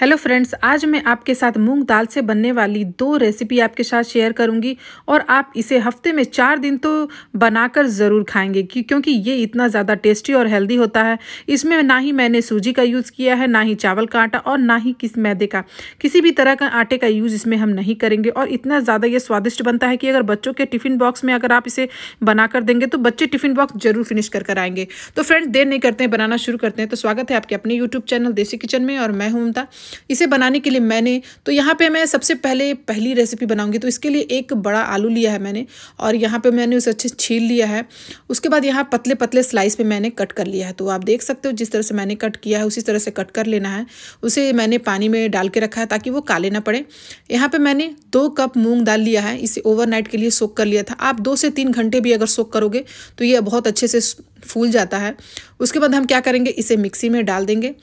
hello friends आज मैं आपके साथ मूंग दाल से बनने वाली दो रेसिपी आपके साथ शेयर करूंगी और आप इसे हफ्ते में चार दिन तो बनाकर ज़रूर खाएंगे कि क्योंकि ये इतना ज़्यादा टेस्टी और हेल्दी होता है इसमें ना ही मैंने सूजी का यूज़ किया है ना ही चावल का आटा और ना ही किस मैदे का किसी भी तरह का आटे का यूज़ इसमें हम नहीं करेंगे और इतना ज़्यादा ये स्वादिष्ट बनता है कि अगर बच्चों के टिफ़िन बॉक्स में अगर आप इसे बना देंगे तो बच्चे टिफ़िन बॉक्स ज़रूर फिनिश कर कर तो फ्रेंड्स देर नहीं करते हैं बनाना शुरू करते हैं तो स्वागत है आपके अपने यूट्यूब चैनल देसी किचन में और मैं हूँ हूं इसे बनाने के लिए मैंने तो यहाँ पे मैं सबसे पहले पहली रेसिपी बनाऊंगी तो इसके लिए एक बड़ा आलू लिया है मैंने और यहाँ पे मैंने उसे अच्छे छील लिया है उसके बाद यहाँ पतले पतले स्लाइस पे मैंने कट कर लिया है तो आप देख सकते हो जिस तरह से मैंने कट किया है उसी तरह से कट कर लेना है उसे मैंने पानी में डाल के रखा है ताकि वो काले ना पड़े यहाँ पर मैंने दो कप मूँग दाल लिया है इसे ओवर के लिए सोख कर लिया था आप दो से तीन घंटे भी अगर सोख करोगे तो ये बहुत अच्छे से फूल जाता है उसके बाद हम क्या करेंगे इसे मिक्सी में डाल देंगे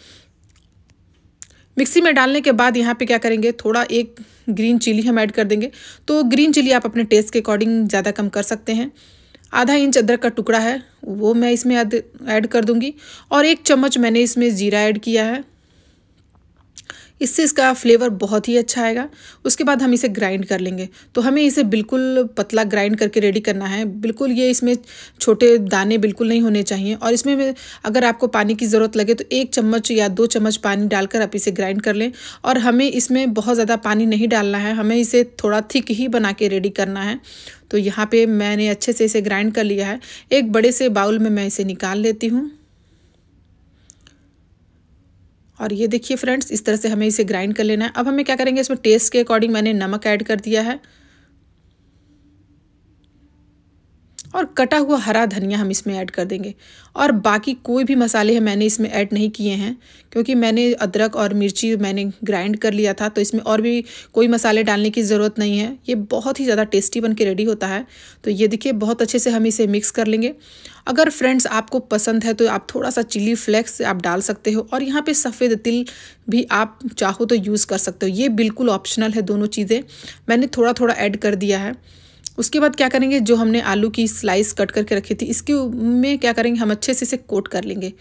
मिक्सी में डालने के बाद यहाँ पे क्या करेंगे थोड़ा एक ग्रीन चिली हम ऐड कर देंगे तो ग्रीन चिली आप अपने टेस्ट के अकॉर्डिंग ज़्यादा कम कर सकते हैं आधा इंच अदरक का टुकड़ा है वो मैं इसमें ऐड कर दूंगी और एक चम्मच मैंने इसमें ज़ीरा ऐड किया है इससे इसका फ्लेवर बहुत ही अच्छा आएगा उसके बाद हम इसे ग्राइंड कर लेंगे तो हमें इसे बिल्कुल पतला ग्राइंड करके रेडी करना है बिल्कुल ये इसमें छोटे दाने बिल्कुल नहीं होने चाहिए और इसमें अगर आपको पानी की ज़रूरत लगे तो एक चम्मच या दो चम्मच पानी डालकर आप इसे ग्राइंड कर लें और हमें इसमें बहुत ज़्यादा पानी नहीं डालना है हमें इसे थोड़ा थिक ही बना के रेडी करना है तो यहाँ पर मैंने अच्छे से इसे ग्राइंड कर लिया है एक बड़े से बाउल में मैं इसे निकाल लेती हूँ और ये देखिए फ्रेंड्स इस तरह से हमें इसे ग्राइंड कर लेना है अब हमें क्या करेंगे इसमें टेस्ट के अकॉर्डिंग मैंने नमक ऐड कर दिया है और कटा हुआ हरा धनिया हम इसमें ऐड कर देंगे और बाकी कोई भी मसाले हैं मैंने इसमें ऐड नहीं किए हैं क्योंकि मैंने अदरक और मिर्ची मैंने ग्राइंड कर लिया था तो इसमें और भी कोई मसाले डालने की ज़रूरत नहीं है ये बहुत ही ज़्यादा टेस्टी बन के रेडी होता है तो ये देखिए बहुत अच्छे से हम इसे मिक्स कर लेंगे अगर फ्रेंड्स आपको पसंद है तो आप थोड़ा सा चिली फ्लेक्स आप डाल सकते हो और यहाँ पे सफ़ेद तिल भी आप चाहो तो यूज़ कर सकते हो ये बिल्कुल ऑप्शनल है दोनों चीज़ें मैंने थोड़ा थोड़ा ऐड कर दिया है उसके बाद क्या करेंगे जो हमने आलू की स्लाइस कट करके रखी थी इसके में क्या करेंगे हम अच्छे से इसे कोट कर लेंगे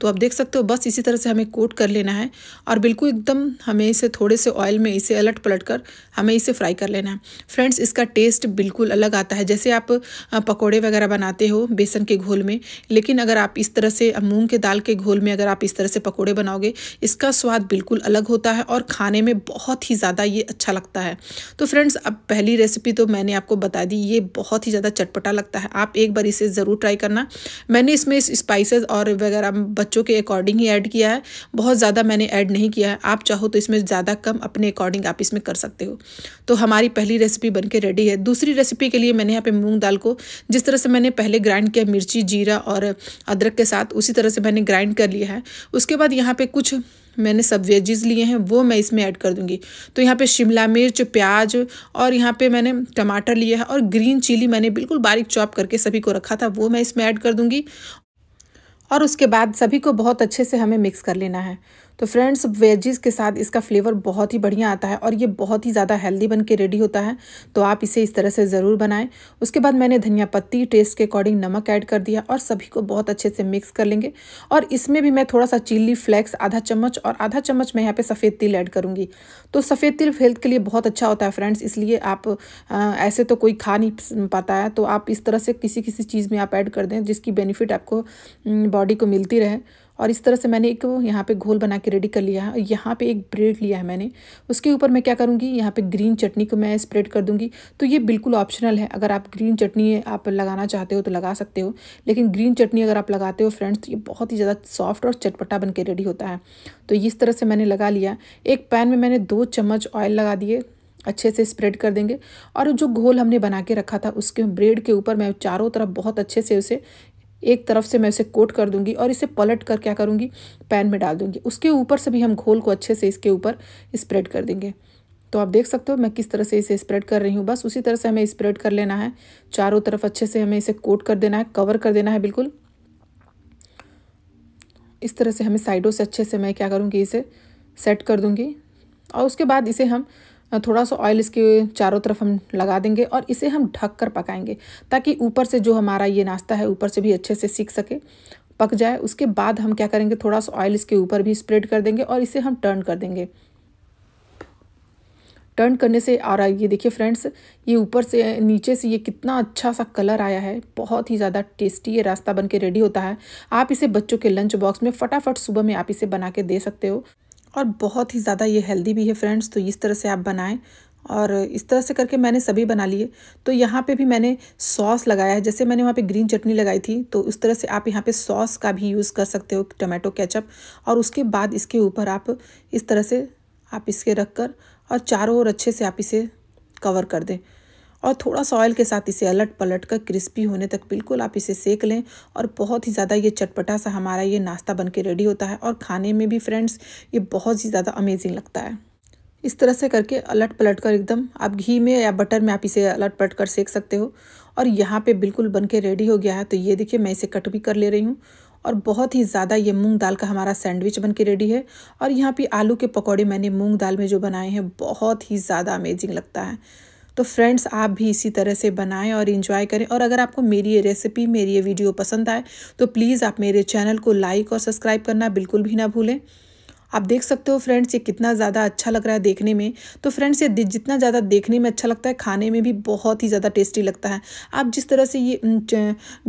तो आप देख सकते हो बस इसी तरह से हमें कोट कर लेना है और बिल्कुल एकदम हमें इसे थोड़े से ऑयल में इसे अलट पलट कर हमें इसे फ्राई कर लेना है फ्रेंड्स इसका टेस्ट बिल्कुल अलग आता है जैसे आप पकौड़े वगैरह बनाते हो बेसन के घोल में लेकिन अगर आप इस तरह से मूँग के दाल के घोल में अगर आप इस तरह से पकौड़े बनाओगे इसका स्वाद बिल्कुल अलग होता है और खाने में बहुत ही ज़्यादा ये अच्छा लगता है तो फ्रेंड्स अब पहली रेसिपी तो मैंने आपको बताया शादी ये बहुत ही ज़्यादा चटपटा लगता है आप एक बार इसे ज़रूर ट्राई करना मैंने इसमें स्पाइसेस और वगैरह बच्चों के अकॉर्डिंग ही ऐड किया है बहुत ज़्यादा मैंने ऐड नहीं किया है आप चाहो तो इसमें ज़्यादा कम अपने अकॉर्डिंग आप इसमें कर सकते हो तो हमारी पहली रेसिपी बन के रेडी है दूसरी रेसिपी के लिए मैंने यहाँ पे मूँग दाल को जिस तरह से मैंने पहले ग्राइंड किया मिर्ची जीरा और अदरक के साथ उसी तरह से मैंने ग्राइंड कर लिया है उसके बाद यहाँ पे कुछ मैंने सब वेजेस लिए हैं वो मैं इसमें ऐड कर दूंगी तो यहाँ पे शिमला मिर्च प्याज और यहाँ पे मैंने टमाटर लिया है और ग्रीन चिली मैंने बिल्कुल बारीक चॉप करके सभी को रखा था वो मैं इसमें ऐड कर दूँगी और उसके बाद सभी को बहुत अच्छे से हमें मिक्स कर लेना है तो फ्रेंड्स वेजिस के साथ इसका फ्लेवर बहुत ही बढ़िया आता है और ये बहुत ही ज़्यादा हेल्दी बन के रेडी होता है तो आप इसे इस तरह से ज़रूर बनाएं उसके बाद मैंने धनिया पत्ती टेस्ट के अकॉर्डिंग नमक ऐड कर दिया और सभी को बहुत अच्छे से मिक्स कर लेंगे और इसमें भी मैं थोड़ा सा चिल्ली फ्लेक्स आधा चम्मच और आधा चम्मच मैं यहाँ पर सफ़ेद तिल ऐड करूँगी तो सफ़ेद तिल हेल्थ के लिए बहुत अच्छा होता है फ्रेंड्स इसलिए आप ऐसे तो कोई खा नहीं पाता है तो आप इस तरह से किसी किसी चीज़ में आप ऐड कर दें जिसकी बेनिफिट आपको बॉडी को मिलती रहे और इस तरह से मैंने एक यहाँ पे घोल बना के रेडी कर लिया है यहाँ पे एक ब्रेड लिया है मैंने उसके ऊपर मैं क्या करूँगी यहाँ पे ग्रीन चटनी को मैं स्प्रेड कर दूँगी तो ये बिल्कुल ऑप्शनल है अगर आप ग्रीन चटनी आप लगाना चाहते हो तो लगा सकते हो लेकिन ग्रीन चटनी अगर आप लगाते हो फ्रेंड्स तो ये बहुत ही ज़्यादा सॉफ्ट और चटपटा बन के रेडी होता है तो इस तरह से मैंने लगा लिया एक पैन में मैंने दो चम्मच ऑयल लगा दिए अच्छे से स्प्रेड कर देंगे और जो घोल हमने बना के रखा था उसके ब्रेड के ऊपर मैं चारों तरफ बहुत अच्छे से उसे एक तरफ से मैं इसे कोट कर दूंगी और इसे पलट कर क्या करूँगी पैन में डाल दूंगी उसके ऊपर से भी हम घोल को अच्छे से इसके ऊपर स्प्रेड कर देंगे तो आप देख सकते हो मैं किस तरह से इसे स्प्रेड कर रही हूँ बस उसी तरह से हमें स्प्रेड कर लेना है चारों तरफ अच्छे से हमें इसे कोट कर देना है कवर कर देना है बिल्कुल इस तरह से हमें साइडों से अच्छे से मैं क्या करूँगी इसे सेट कर दूँगी और उसके बाद इसे हम थोड़ा सा ऑयल इसके चारों तरफ हम लगा देंगे और इसे हम ढक कर पकाएंगे ताकि ऊपर से जो हमारा ये नाश्ता है ऊपर से भी अच्छे से सीख सके पक जाए उसके बाद हम क्या करेंगे थोड़ा सा ऑयल इसके ऊपर भी स्प्रेड कर देंगे और इसे हम टर्न कर देंगे टर्न करने से आ रहा ये देखिए फ्रेंड्स ये ऊपर से नीचे से ये कितना अच्छा सा कलर आया है बहुत ही ज़्यादा टेस्टी ये रास्ता बन के रेडी होता है आप इसे बच्चों के लंच बॉक्स में फटाफट सुबह में आप इसे बना के दे सकते हो और बहुत ही ज़्यादा ये हेल्दी भी है फ्रेंड्स तो इस तरह से आप बनाएं और इस तरह से करके मैंने सभी बना लिए तो यहाँ पे भी मैंने सॉस लगाया है जैसे मैंने वहाँ पे ग्रीन चटनी लगाई थी तो उस तरह से आप यहाँ पे सॉस का भी यूज़ कर सकते हो टमाटो केचप और उसके बाद इसके ऊपर आप इस तरह से आप इसके रख कर और चारों ओर अच्छे से आप इसे कवर कर दें और थोड़ा सा ऑयल के साथ इसे अलट पलट कर क्रिस्पी होने तक बिल्कुल आप इसे सेक लें और बहुत ही ज़्यादा ये चटपटा सा हमारा ये नाश्ता बन के रेडी होता है और खाने में भी फ्रेंड्स ये बहुत ही ज़्यादा अमेजिंग लगता है इस तरह से करके अलट पलट कर एकदम आप घी में या बटर में आप इसे अलट पलट कर सेक सकते हो और यहाँ पे बिल्कुल बन के रेडी हो गया है तो ये देखिए मैं इसे कट भी कर ले रही हूँ और बहुत ही ज़्यादा ये मूंग दाल का हमारा सैंडविच बन के रेडी है और यहाँ पे आलू के पकौड़े मैंने मूंग दाल में जो बनाए हैं बहुत ही ज़्यादा अमेजिंग लगता है तो फ्रेंड्स आप भी इसी तरह से बनाएं और इन्जॉय करें और अगर आपको मेरी ये रेसिपी मेरी ये वीडियो पसंद आए तो प्लीज़ आप मेरे चैनल को लाइक और सब्सक्राइब करना बिल्कुल भी ना भूलें आप देख सकते हो फ्रेंड्स ये कितना ज़्यादा अच्छा लग रहा है देखने में तो फ्रेंड्स ये जितना ज़्यादा देखने में अच्छा लगता है खाने में भी बहुत ही ज़्यादा टेस्टी लगता है आप जिस तरह से ये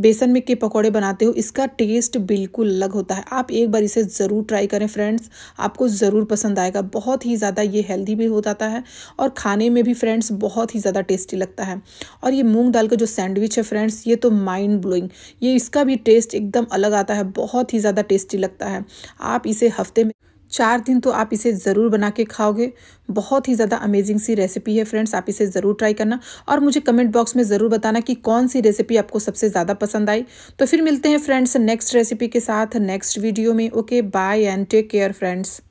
बेसन में के पकौड़े बनाते हो इसका टेस्ट बिल्कुल अलग होता है आप एक बार इसे ज़रूर ट्राई करें फ्रेंड्स आपको ज़रूर पसंद आएगा बहुत ही ज़्यादा ये हेल्दी भी हो जाता है और खाने में भी फ्रेंड्स बहुत ही ज़्यादा टेस्टी लगता है और ये मूँग दाल का जो सैंडविच है फ्रेंड्स ये तो माइंड ब्लोइंग ये इसका भी टेस्ट एकदम अलग आता है बहुत ही ज़्यादा टेस्टी लगता है आप इसे हफ्ते में चार दिन तो आप इसे ज़रूर बना के खाओगे बहुत ही ज़्यादा अमेजिंग सी रेसिपी है फ्रेंड्स आप इसे ज़रूर ट्राई करना और मुझे कमेंट बॉक्स में ज़रूर बताना कि कौन सी रेसिपी आपको सबसे ज़्यादा पसंद आई तो फिर मिलते हैं फ्रेंड्स नेक्स्ट रेसिपी के साथ नेक्स्ट वीडियो में okay bye and take care friends